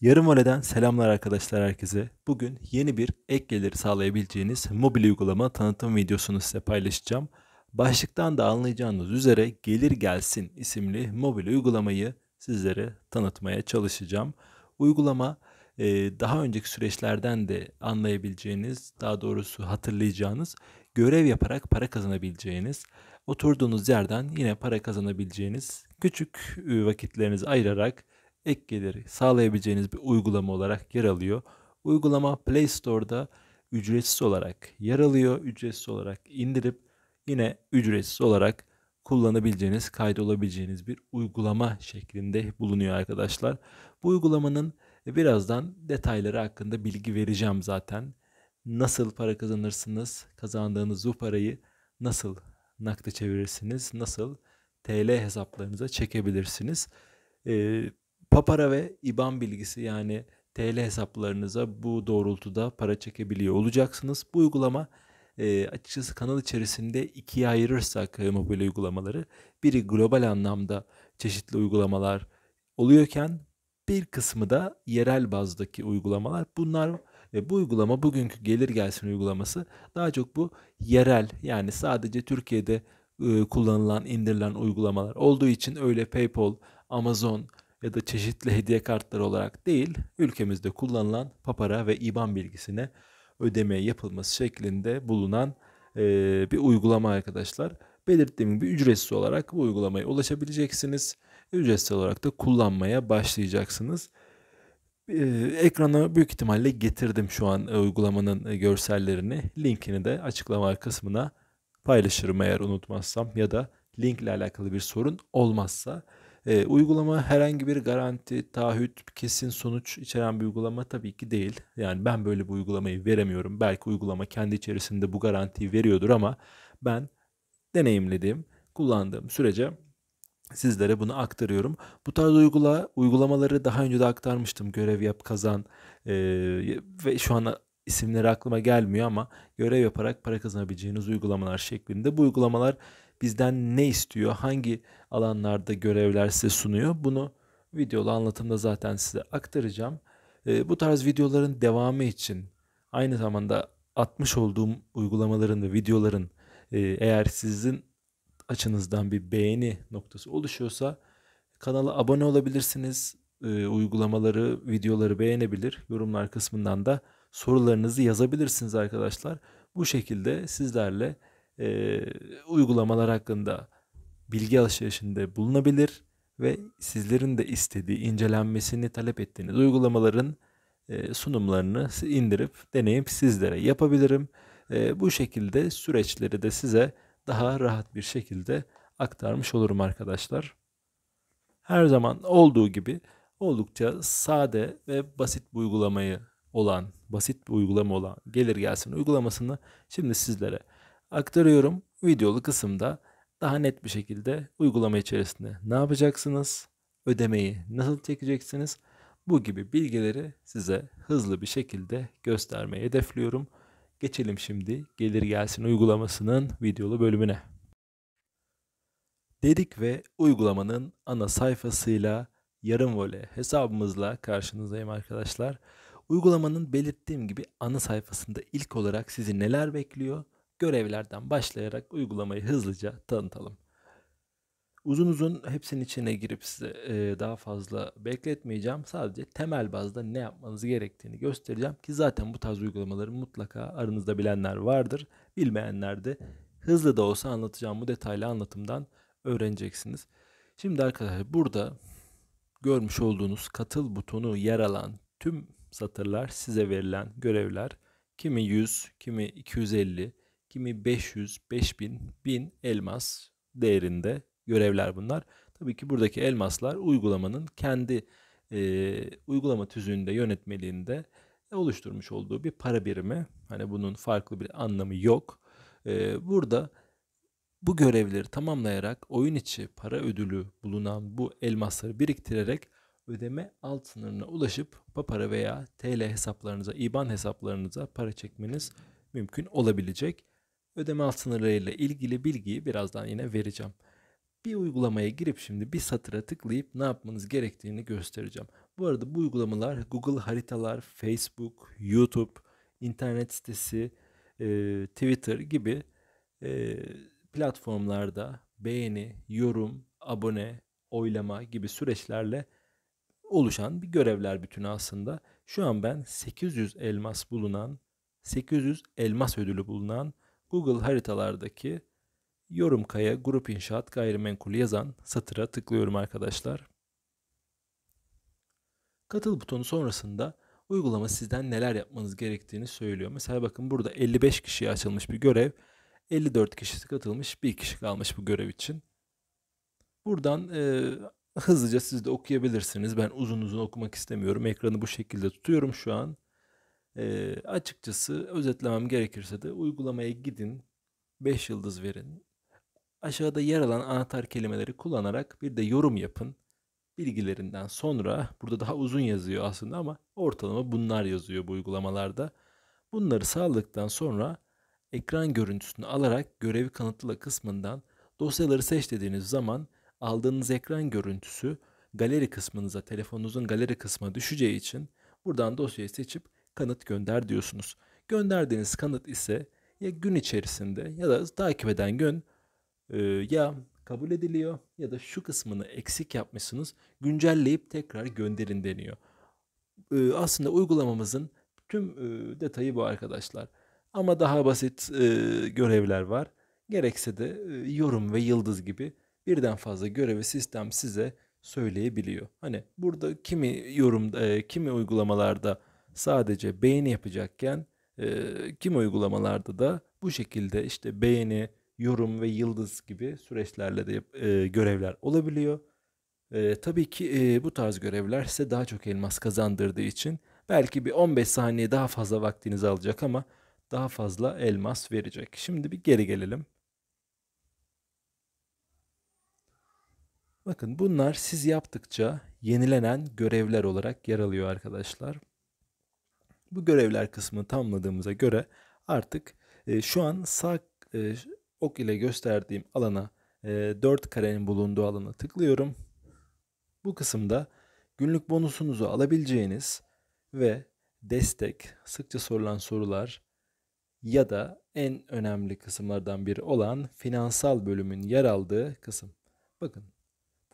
Yarım Vale'den selamlar arkadaşlar herkese. Bugün yeni bir ek gelir sağlayabileceğiniz mobil uygulama tanıtım videosunu size paylaşacağım. Başlıktan da anlayacağınız üzere Gelir Gelsin isimli mobil uygulamayı sizlere tanıtmaya çalışacağım. Uygulama e, daha önceki süreçlerden de anlayabileceğiniz, daha doğrusu hatırlayacağınız, görev yaparak para kazanabileceğiniz, oturduğunuz yerden yine para kazanabileceğiniz, küçük e, vakitlerinizi ayırarak ek geliri sağlayabileceğiniz bir uygulama olarak yer alıyor. Uygulama Play Store'da ücretsiz olarak yer alıyor. Ücretsiz olarak indirip yine ücretsiz olarak kullanabileceğiniz, kaydolabileceğiniz bir uygulama şeklinde bulunuyor arkadaşlar. Bu uygulamanın birazdan detayları hakkında bilgi vereceğim zaten. Nasıl para kazanırsınız? Kazandığınız bu parayı nasıl nakde çevirirsiniz? Nasıl TL hesaplarınıza çekebilirsiniz? Ee, papara ve IBAN bilgisi yani TL hesaplarınıza bu doğrultuda para çekebiliyor olacaksınız. Bu uygulama e, açıkçası kanal içerisinde ikiye ayırırsak e, mobil uygulamaları biri global anlamda çeşitli uygulamalar oluyorken bir kısmı da yerel bazdaki uygulamalar. Bunlar ve bu uygulama bugünkü gelir gelsin uygulaması daha çok bu yerel yani sadece Türkiye'de e, kullanılan indirilen uygulamalar olduğu için öyle PayPal, Amazon, ya da çeşitli hediye kartları olarak değil, ülkemizde kullanılan papara ve IBAN bilgisine ödeme yapılması şeklinde bulunan e, bir uygulama arkadaşlar. Belirttiğim gibi ücretsiz olarak bu uygulamaya ulaşabileceksiniz. Ücretsiz olarak da kullanmaya başlayacaksınız. E, ekrana büyük ihtimalle getirdim şu an uygulamanın görsellerini. Linkini de açıklama kısmına paylaşırım eğer unutmazsam ya da linkle alakalı bir sorun olmazsa. E, uygulama herhangi bir garanti, taahhüt, kesin sonuç içeren bir uygulama tabii ki değil. Yani ben böyle bir uygulamayı veremiyorum. Belki uygulama kendi içerisinde bu garantiyi veriyordur ama ben deneyimlediğim, kullandığım sürece sizlere bunu aktarıyorum. Bu tarz uygula, uygulamaları daha önce de aktarmıştım. Görev yap kazan e, ve şu an isimleri aklıma gelmiyor ama görev yaparak para kazanabileceğiniz uygulamalar şeklinde bu uygulamalar bizden ne istiyor, hangi alanlarda görevler size sunuyor bunu videolu anlatımda zaten size aktaracağım. E, bu tarz videoların devamı için aynı zamanda atmış olduğum uygulamaların ve videoların e, eğer sizin açınızdan bir beğeni noktası oluşuyorsa kanala abone olabilirsiniz. E, uygulamaları, videoları beğenebilir. Yorumlar kısmından da sorularınızı yazabilirsiniz arkadaşlar. Bu şekilde sizlerle e, uygulamalar hakkında bilgi alışverişinde bulunabilir ve sizlerin de istediği incelenmesini talep ettiğiniz uygulamaların e, sunumlarını indirip deneyip sizlere yapabilirim. E, bu şekilde süreçleri de size daha rahat bir şekilde aktarmış olurum arkadaşlar. Her zaman olduğu gibi oldukça sade ve basit bir uygulamayı olan, basit bir uygulama olan gelir gelsin uygulamasını şimdi sizlere aktarıyorum. Videolu kısımda daha net bir şekilde uygulama içerisinde ne yapacaksınız, ödemeyi nasıl çekeceksiniz bu gibi bilgileri size hızlı bir şekilde göstermeyi hedefliyorum. Geçelim şimdi gelir gelsin uygulamasının videolu bölümüne. Dedik ve uygulamanın ana sayfasıyla yarım vole hesabımızla karşınızdayım arkadaşlar. Uygulamanın belirttiğim gibi ana sayfasında ilk olarak sizi neler bekliyor? görevlerden başlayarak uygulamayı hızlıca tanıtalım. Uzun uzun hepsinin içine girip size e, daha fazla bekletmeyeceğim. Sadece temel bazda ne yapmanız gerektiğini göstereceğim ki zaten bu tarz uygulamaları mutlaka aranızda bilenler vardır. Bilmeyenler de hızlı da olsa anlatacağım bu detaylı anlatımdan öğreneceksiniz. Şimdi arkadaşlar burada görmüş olduğunuz katıl butonu yer alan tüm satırlar size verilen görevler. Kimi 100, kimi 250, kimi 500, 5000, 1000 elmas değerinde görevler bunlar. Tabii ki buradaki elmaslar uygulamanın kendi e, uygulama tüzüğünde yönetmeliğinde oluşturmuş olduğu bir para birimi. Hani bunun farklı bir anlamı yok. E, burada bu görevleri tamamlayarak oyun içi para ödülü bulunan bu elmasları biriktirerek ödeme alt sınırına ulaşıp papara veya TL hesaplarınıza, IBAN hesaplarınıza para çekmeniz mümkün olabilecek ödeme alt sınırlarıyla ilgili bilgiyi birazdan yine vereceğim. Bir uygulamaya girip şimdi bir satıra tıklayıp ne yapmanız gerektiğini göstereceğim. Bu arada bu uygulamalar Google haritalar, Facebook, YouTube, internet sitesi, e, Twitter gibi e, platformlarda beğeni, yorum, abone, oylama gibi süreçlerle oluşan bir görevler bütünü aslında. Şu an ben 800 elmas bulunan, 800 elmas ödülü bulunan Google haritalardaki Yorum Yorumkaya Grup İnşaat Gayrimenkul yazan satıra tıklıyorum arkadaşlar. Katıl butonu sonrasında uygulama sizden neler yapmanız gerektiğini söylüyor. Mesela bakın burada 55 kişiye açılmış bir görev. 54 kişisi katılmış, bir kişi kalmış bu görev için. Buradan e, hızlıca siz de okuyabilirsiniz. Ben uzun uzun okumak istemiyorum. Ekranı bu şekilde tutuyorum şu an. E, açıkçası özetlemem gerekirse de uygulamaya gidin, 5 yıldız verin. Aşağıda yer alan anahtar kelimeleri kullanarak bir de yorum yapın. Bilgilerinden sonra burada daha uzun yazıyor aslında ama ortalama bunlar yazıyor bu uygulamalarda. Bunları sağladıktan sonra ekran görüntüsünü alarak görevi kanıtla kısmından dosyaları seç dediğiniz zaman aldığınız ekran görüntüsü galeri kısmınıza, telefonunuzun galeri kısmına düşeceği için buradan dosyayı seçip kanıt gönder diyorsunuz. Gönderdiğiniz kanıt ise ya gün içerisinde ya da takip eden gün e, ya kabul ediliyor ya da şu kısmını eksik yapmışsınız güncelleyip tekrar gönderin deniyor. E, aslında uygulamamızın tüm e, detayı bu arkadaşlar. Ama daha basit e, görevler var. Gerekse de e, yorum ve yıldız gibi birden fazla görevi sistem size söyleyebiliyor. Hani burada kimi yorumda, e, kimi uygulamalarda sadece beğeni yapacakken e, kim uygulamalarda da bu şekilde işte beğeni, yorum ve yıldız gibi süreçlerle de e, görevler olabiliyor. E, tabii ki e, bu tarz görevler size daha çok elmas kazandırdığı için belki bir 15 saniye daha fazla vaktinizi alacak ama daha fazla elmas verecek. Şimdi bir geri gelelim. Bakın bunlar siz yaptıkça yenilenen görevler olarak yer alıyor arkadaşlar. Bu görevler kısmını tamamladığımıza göre artık e, şu an sağ e, ok ile gösterdiğim alana e, 4 karenin bulunduğu alana tıklıyorum. Bu kısımda günlük bonusunuzu alabileceğiniz ve destek, sıkça sorulan sorular ya da en önemli kısımlardan biri olan finansal bölümün yer aldığı kısım. Bakın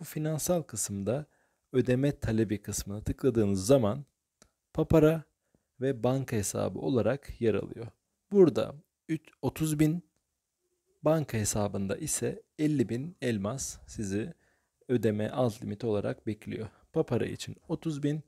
bu finansal kısımda ödeme talebi kısmına tıkladığınız zaman Papara ve banka hesabı olarak yer alıyor. Burada 30 bin banka hesabında ise 50 bin elmas sizi ödeme alt limiti olarak bekliyor. Papara için 30 bin,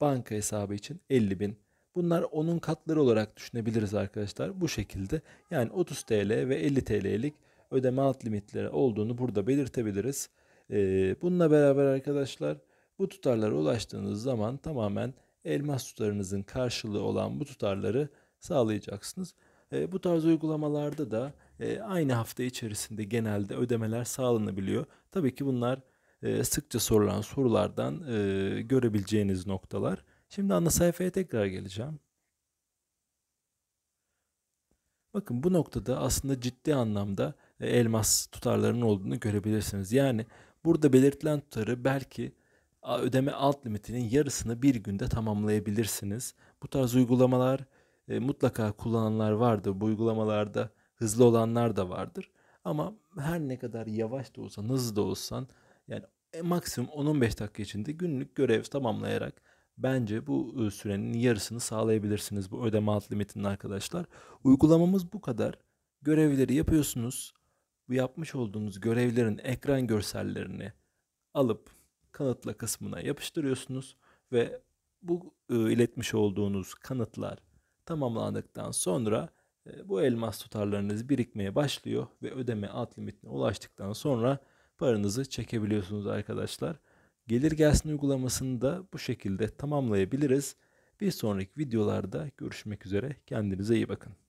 banka hesabı için 50 bin. Bunlar onun katları olarak düşünebiliriz arkadaşlar. Bu şekilde yani 30 TL ve 50 TL'lik ödeme alt limitleri olduğunu burada belirtebiliriz. Ee, bununla beraber arkadaşlar bu tutarlara ulaştığınız zaman tamamen elmas tutarınızın karşılığı olan bu tutarları sağlayacaksınız. E, bu tarz uygulamalarda da e, aynı hafta içerisinde genelde ödemeler sağlanabiliyor. Tabii ki bunlar e, sıkça sorulan sorulardan e, görebileceğiniz noktalar. Şimdi ana sayfaya tekrar geleceğim. Bakın bu noktada aslında ciddi anlamda e, elmas tutarlarının olduğunu görebilirsiniz. Yani burada belirtilen tutarı belki ödeme alt limitinin yarısını bir günde tamamlayabilirsiniz. Bu tarz uygulamalar e, mutlaka kullananlar vardır. Bu uygulamalarda hızlı olanlar da vardır. Ama her ne kadar yavaş da olsan, hızlı da olsan yani e, maksimum 10-15 dakika içinde günlük görev tamamlayarak bence bu ıı, sürenin yarısını sağlayabilirsiniz bu ödeme alt limitinin arkadaşlar. Uygulamamız bu kadar. Görevleri yapıyorsunuz. Bu yapmış olduğunuz görevlerin ekran görsellerini alıp kanıtla kısmına yapıştırıyorsunuz ve bu e, iletmiş olduğunuz kanıtlar tamamlandıktan sonra e, bu elmas tutarlarınız birikmeye başlıyor ve ödeme alt limitine ulaştıktan sonra paranızı çekebiliyorsunuz arkadaşlar. Gelir gelsin uygulamasını da bu şekilde tamamlayabiliriz. Bir sonraki videolarda görüşmek üzere. Kendinize iyi bakın.